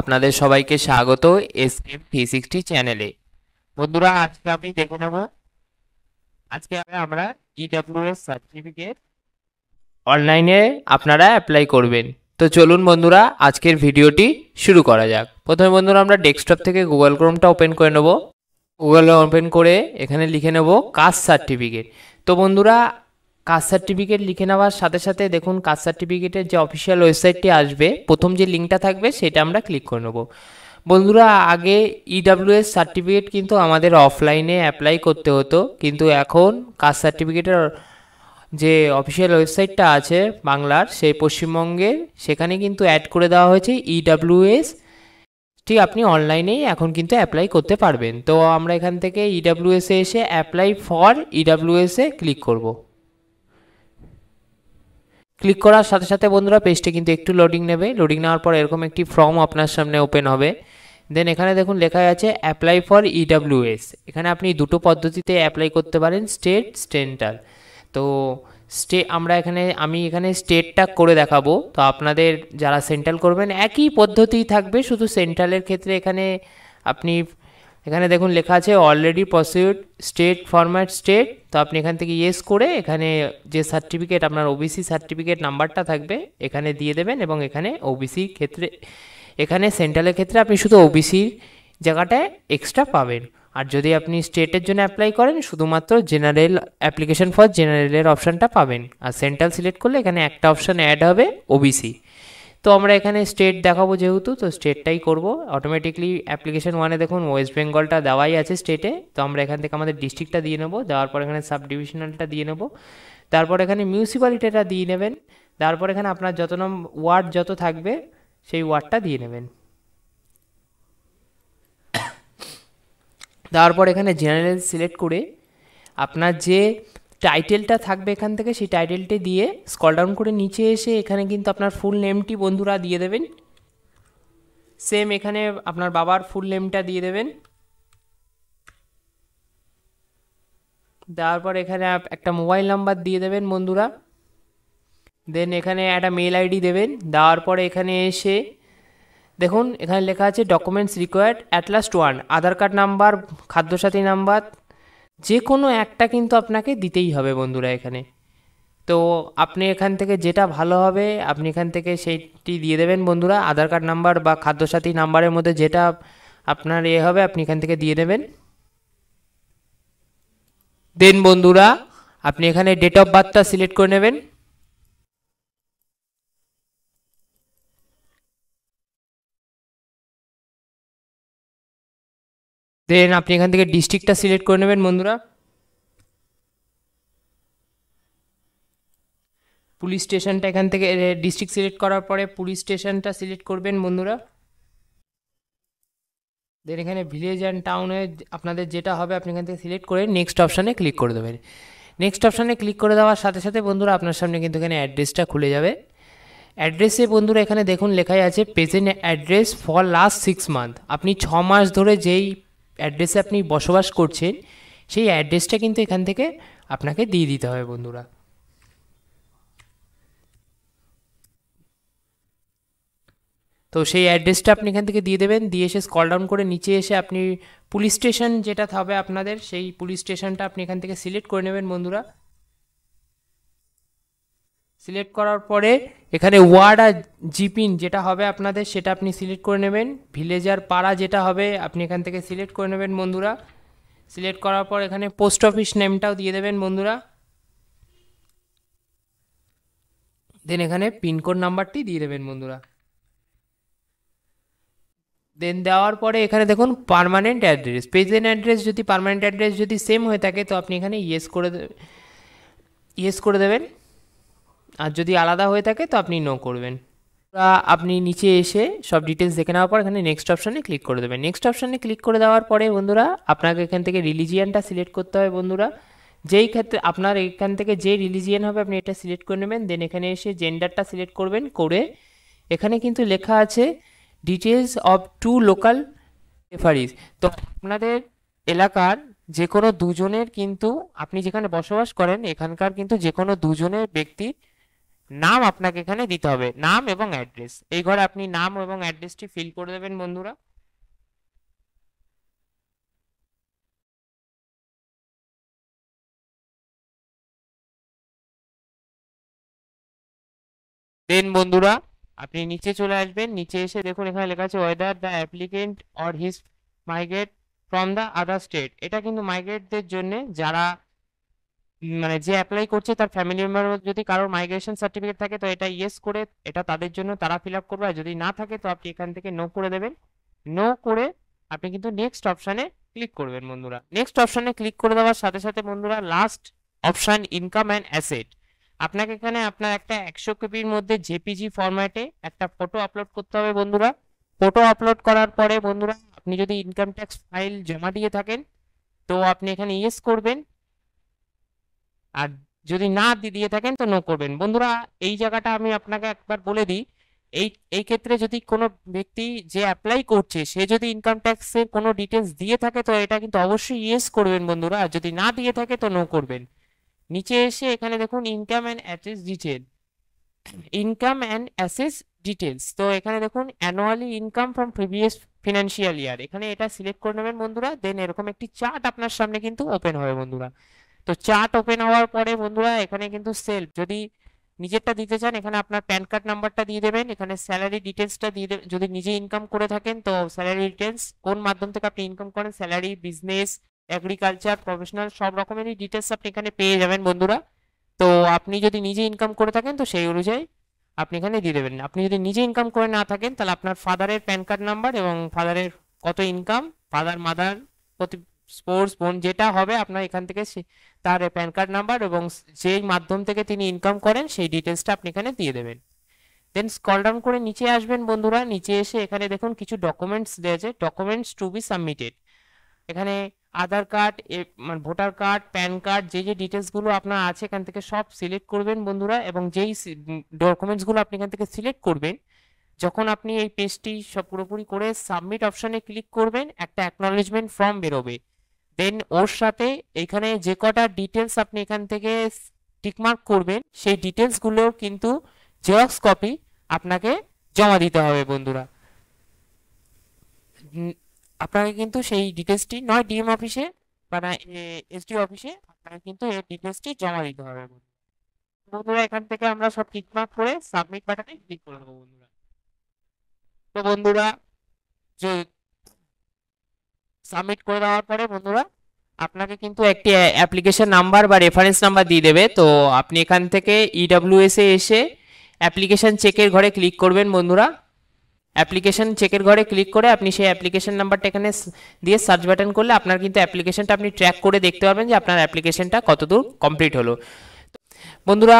আপনাদের সবাইকে স্বাগত এসকে থ্রি সিক্সটি চ্যানেলে বন্ধুরা আজকে আমি দেখে নেব আজকে আমরা এস সার্টিফিকেট অনলাইনে আপনারা অ্যাপ্লাই করবেন তো চলুন বন্ধুরা আজকের ভিডিওটি শুরু করা যাক প্রথমে বন্ধুরা আমরা ডেস্কটপ থেকে গুগল ক্রোমটা ওপেন করে নেব গুগল ওপেন করে এখানে লিখে নেব কাস্ট সার্টিফিকেট তো বন্ধুরা কাস্ট সার্টিফিকেট লিখে নেওয়ার সাথে সাথে দেখুন কাস্ট সার্টিফিকেটের যে অফিসিয়াল ওয়েবসাইটটি আসবে প্রথম যে লিঙ্কটা থাকবে সেটা আমরা ক্লিক করে নেবো বন্ধুরা আগে ইডাব্লিউএস e সার্টিফিকেট কিন্তু আমাদের অফলাইনে অ্যাপ্লাই করতে হতো কিন্তু এখন কাস্ট সার্টিফিকেটের যে অফিসিয়াল ওয়েবসাইটটা আছে বাংলার সেই পশ্চিমবঙ্গের সেখানে কিন্তু অ্যাড করে দেওয়া হয়েছে ইডাব্লিউএস e ঠিক আপনি অনলাইনেই এখন কিন্তু অ্যাপ্লাই করতে পারবেন তো আমরা এখান থেকে ইডাব্লিউএসে e এসে অ্যাপ্লাই ফর ইডাব্লিউএসে ক্লিক করবো ক্লিক করার সাথে সাথে বন্ধুরা পেজটি কিন্তু একটু লোডিং নেবে লোডিং নেওয়ার পর এরকম একটি ফর্ম আপনার সামনে ওপেন হবে দেন এখানে দেখুন লেখা আছে অ্যাপ্লাই ফর ইডাব্লিউএস এখানে আপনি দুটো পদ্ধতিতে অ্যাপ্লাই করতে পারেন স্টেট সেন্ট্রাল তো স্টে আমরা এখানে আমি এখানে স্টেটটা করে দেখাবো তো আপনাদের যারা সেন্ট্রাল করবেন একই পদ্ধতি থাকবে শুধু সেন্ট্রালের ক্ষেত্রে এখানে আপনি এখানে দেখুন লেখা আছে already proceed state format state তো আপনি এখান থেকে ইয়েস করে এখানে যে সার্টিফিকেট আপনার ওবিসি সার্টিফিকেট নাম্বারটা থাকবে এখানে দিয়ে দেবেন এবং এখানে ওবিসি ক্ষেত্রে এখানে সেন্ট্রালের ক্ষেত্রে আপনি শুধু ওবিসির জায়গাটায় এক্সট্রা পাবেন আর যদি আপনি স্টেটের জন্য অ্যাপ্লাই করেন শুধুমাত্র জেনারেল অ্যাপ্লিকেশন ফর জেনারেলের অপশানটা পাবেন আর সেন্ট্রাল সিলেক্ট করলে এখানে একটা অপশান অ্যাড হবে ওবিসি তো আমরা এখানে স্টেট দেখাবো যেহেতু তো স্টেটটাই করব অটোমেটিকলি অ্যাপ্লিকেশন ওয়ানে দেখুন ওয়েস্ট বেঙ্গলটা দেওয়াই আছে স্টেটে তো আমরা এখান থেকে আমাদের ডিস্ট্রিক্টটা দিয়ে নেবো দেওয়ার পর এখানে সাব ডিভিশনালটা দিয়ে নেবো তারপর এখানে মিউনিসিপ্যালিটিটা দিয়ে নেবেন তারপর এখানে আপনার যত নাম ওয়ার্ড যত থাকবে সেই ওয়ার্ডটা দিয়ে নেবেন তারপর এখানে জেনারেল সিলেক্ট করে আপনার যে টাইটেলটা থাকবে এখান থেকে সেই টাইটেলটি দিয়ে স্কল ডাউন করে নিচে এসে এখানে কিন্তু আপনার ফুল নেমটি বন্ধুরা দিয়ে দেবেন সেম এখানে আপনার বাবার ফুল নেমটা দিয়ে দেবেন দেওয়ার পর এখানে একটা মোবাইল নাম্বার দিয়ে দেবেন বন্ধুরা দেন এখানে একটা মেল আইডি দেবেন দেওয়ার পরে এখানে এসে দেখুন এখানে লেখা আছে documents required at least one Aadhaar card number Khadyasathi number যে কোনো একটা কিন্তু আপনাকে দিতেই হবে বন্ধুরা এখানে তো আপনি এখান থেকে যেটা ভালো হবে আপনি এখান থেকে সেইটি দিয়ে দেবেন বন্ধুরা আধার কার্ড নাম্বার বা খাদ্যসাথী নাম্বারের মধ্যে যেটা আপনার এ হবে আপনি এখান থেকে দিয়ে দেবেন দেন বন্ধুরা আপনি এখানে ডেট অফ বার্থটা সিলেক্ট করে নেবেন দেন আপনি এখান থেকে ডিস্ট্রিক্টটা সিলেক্ট করে নেবেন বন্ধুরা পুলিশ স্টেশনটা এখান থেকে ডিস্ট্রিক্ট সিলেক্ট করার পরে পুলিশ স্টেশনটা সিলেক্ট করবেন বন্ধুরা দেন এখানে ভিলেজ অ্যান্ড টাউনে আপনাদের যেটা হবে আপনি এখান থেকে সিলেক্ট করে নেক্সট অপশানে ক্লিক করে দেবেন নেক্সট অপশানে ক্লিক করে দেওয়ার সাথে সাথে বন্ধুরা আপনার সামনে কিন্তু এখানে অ্যাড্রেসটা খুলে যাবে অ্যাড্রেসে বন্ধুরা এখানে দেখুন লেখাই আছে present address for last six month আপনি ছ মাস ধরে যেই অ্যাড্রেসে আপনি বসবাস করছেন সেই অ্যাড্রেসটা কিন্তু এখান থেকে আপনাকে দিয়ে দিতে হবে বন্ধুরা তো সেই অ্যাড্রেসটা আপনি এখান থেকে দিয়ে দেবেন দিয়ে এসে স্কল ডাউন করে নিচে এসে আপনি পুলিশ স্টেশন যেটা হবে আপনাদের সেই পুলিশ স্টেশনটা আপনি এখান থেকে সিলেক্ট করে নেবেন বন্ধুরা সিলেক্ট করার পরে এখানে ওয়ার্ড আর জিপিন যেটা হবে আপনাদের সেটা আপনি সিলেক্ট করে নেবেন ভিলেজার পাড়া যেটা হবে আপনি এখান থেকে সিলেক্ট করে নেবেন বন্ধুরা সিলেক্ট করার পর এখানে পোস্ট অফিস নেমটাও দিয়ে দেবেন বন্ধুরা দেন এখানে পিনকোড নাম্বারটি দিয়ে দেবেন বন্ধুরা দেন দেওয়ার পরে এখানে দেখুন পারমানেন্ট অ্যাড্রেস প্রেজেন্ট অ্যাড্রেস যদি পারমানেন্ট অ্যাড্রেস যদি সেম হয়ে থাকে তো আপনি এখানে ইয়েস করে দেবেন ইয়েস করে দেবেন আর যদি আলাদা হয়ে থাকে তো আপনি নো করবেন আপনি নিচে এসে সব ডিটেলস দেখে নেওয়ার পর এখানে নেক্সট অপশানে ক্লিক করে দেবেন নেক্সট অপশানে ক্লিক করে দেওয়ার পরে বন্ধুরা আপনাকে এখান থেকে রিলিজিয়ানটা সিলেক্ট করতে হবে বন্ধুরা যেই ক্ষেত্রে আপনার এখান থেকে যে রিলিজিয়ান হবে আপনি এটা সিলেক্ট করে নেবেন দেন এখানে এসে জেন্ডারটা সিলেক্ট করবেন করে এখানে কিন্তু লেখা আছে details of two local referees তো আপনাদের এলাকার যে কোনো দুজনের কিন্তু আপনি যেখানে বসবাস করেন এখানকার কিন্তু যে কোনো দুজনের ব্যক্তির নাম আপনাকে এখানে দিতে হবে নাম এবং অ্যাড্রেস এই ঘরে আপনি নাম এবং অ্যাড্রেসটি ফিল করে দেবেন বন্ধুরা দেন বন্ধুরা আপনি নিচে চলে আসবেন নিচে এসে দেখুন এখানে লেখা আছে whether the applicant or his migrate from the other state এটা কিন্তু মাইগ্রেটদের জন্য যারা মানে যে অ্যাপ্লাই করছে তার ফ্যামিলি মেম্বার যদি কারোর মাইগ্রেশন সার্টিফিকেট থাকে তো এটা ইয়েস করে এটা তাদের জন্য তারা ফিল আপ করবে আর যদি না থাকে তো আপনি এখান থেকে নো করে দেবেন নো করে আপনি কিন্তু নেক্সট অপশানে ক্লিক করবেন বন্ধুরা নেক্সট অপশানে ক্লিক করে দেওয়ার সাথে সাথে বন্ধুরা last option income and asset আপনাকে এখানে আপনার একটা একশো কপির মধ্যে জেপিজি ফরম্যাটে একটা ফটো আপলোড করতে হবে বন্ধুরা ফটো আপলোড করার পরে বন্ধুরা আপনি যদি ইনকাম ট্যাক্স ফাইল জমা দিয়ে থাকেন তো আপনি এখানে ইয়েস করবেন আর যদি না দিয়ে থাকেন তো নো করবেন বন্ধুরা এই জায়গাটা আমি আপনাকে একবার বলে দিই এই এই ক্ষেত্রে যদি কোনো ব্যক্তি যে অ্যাপ্লাই করছে সে যদি ইনকাম ট্যাক্সের কোনো ডিটেলস দিয়ে থাকে তো এটা কিন্তু অবশ্যই ইয়েস করবেন বন্ধুরা আর যদি না দিয়ে থাকে তো নো করবেন নিচে এসে এখানে দেখুন income and assess detail income and assess details তো এখানে দেখুন annually income from previous financial year এখানে এটা সিলেক্ট করে নেবেন বন্ধুরা দেন এরকম একটি চার্ট আপনার সামনে কিন্তু ওপেন হবে বন্ধুরা তো চার্ট ওপেন হওয়ার পরে বন্ধুরা এখানে কিন্তু সেলফ যদি নিজেরটা দিতে চান এখানে আপনার প্যান কার্ড নাম্বারটা দিয়ে দেবেন এখানে স্যালারি ডিটেলসটা দিয়ে দেবেন যদি নিজে ইনকাম করে থাকেন তো স্যালারি ডিটেলস কোন মাধ্যম থেকে আপনি ইনকাম করেন স্যালারি বিজনেস অ্যাগ্রিকালচার প্রফেশনাল সব রকমেরই ডিটেলস আপনি এখানে পেয়ে যাবেন বন্ধুরা তো আপনি যদি নিজে ইনকাম করে থাকেন তো সেই অনুযায়ী আপনি এখানে দিয়ে দেবেন আপনি যদি নিজে ইনকাম করে না থাকেন তাহলে আপনার ফাদারের প্যান কার্ড নাম্বার এবং ফাদারের কত ইনকাম ফাদার মাদার প্রতি স্পোর্টস বোন যেটা হবে আপনার এখান থেকে তার প্যান কার্ড নাম্বার এবং যেই মাধ্যম থেকে তিনি ইনকাম করেন সেই ডিটেলসটা আপনি এখানে দিয়ে দেবেন দেন স্কল ডাউন করে নিচে আসবেন বন্ধুরা নিচে এসে এখানে দেখুন কিছু ডকুমেন্টস দেওয়া আছে ডকুমেন্টস টু বি সাবমিটেড এখানে আধার কার্ড মানে ভোটার কার্ড প্যান কার্ড যে যে ডিটেলসগুলো আপনার আছে এখান থেকে সব সিলেক্ট করবেন বন্ধুরা এবং যেই ডকুমেন্টসগুলো আপনি এখান থেকে সিলেক্ট করবেন যখন আপনি এই পেজটি সব পুরোপুরি করে সাবমিট অপশানে ক্লিক করবেন একটা অ্যাকনোলেজমেন্ট ফর্ম বেরোবে দেন ওর সাথে এখানে যে কটা ডিটেলস আপনি এখান থেকে টিকমার্ক করবেন সেই ডিটেলসগুলোর কিন্তু জেরক্স কপি আপনাকে জমা দিতে হবে বন্ধুরা আপনাকে কিন্তু সেই ডিটেলসটি নয় ডিএম অফিসে বা এসডিও অফিসে আপনাকে কিন্তু এই ডিটেলসটি জমা দিতে হবে বন্ধুরা এখান থেকে আমরা সব টিকমার্ক করে সাবমিট বাটনে ক্লিক করে দেবো বন্ধুরা তো বন্ধুরা যে সাবমিট করে দেওয়ার পরে বন্ধুরা আপনাকে কিন্তু একটি অ্যাপ্লিকেশন নাম্বার বা রেফারেন্স নাম্বার দিয়ে দেবে তো আপনি এখান থেকে ইডাব্লিউএস e এ এসে অ্যাপ্লিকেশন চেকের ঘরে ক্লিক করবেন বন্ধুরা অ্যাপ্লিকেশন চেকের ঘরে ক্লিক করে আপনি সেই অ্যাপ্লিকেশন নাম্বারটা এখানে দিয়ে সার্চ বাটন করলে আপনার কিন্তু অ্যাপ্লিকেশনটা আপনি ট্র্যাক করে দেখতে পারবেন যে আপনার অ্যাপ্লিকেশানটা কতদূর কমপ্লিট হলো বন্ধুরা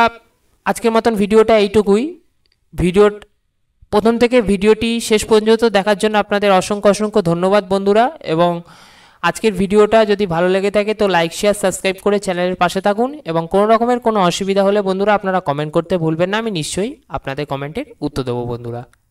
আজকের মতন ভিডিওটা এইটুকুই ভিডিও প্রথম থেকে ভিডিওটি শেষ পর্যন্ত দেখার জন্য আপনাদের অসংখ্য অসংখ্য ধন্যবাদ বন্ধুরা এবং আজকের ভিডিওটা যদি ভালো লেগে থাকে তো লাইক শেয়ার সাবস্ক্রাইব করে চ্যানেলের পাশে থাকুন এবং কোনো রকমের কোনো অসুবিধা হলে বন্ধুরা আপনারা কমেন্ট করতে ভুলবেন না আমি নিশ্চয়ই আপনাদের কমেন্টের উত্তর দেবো বন্ধুরা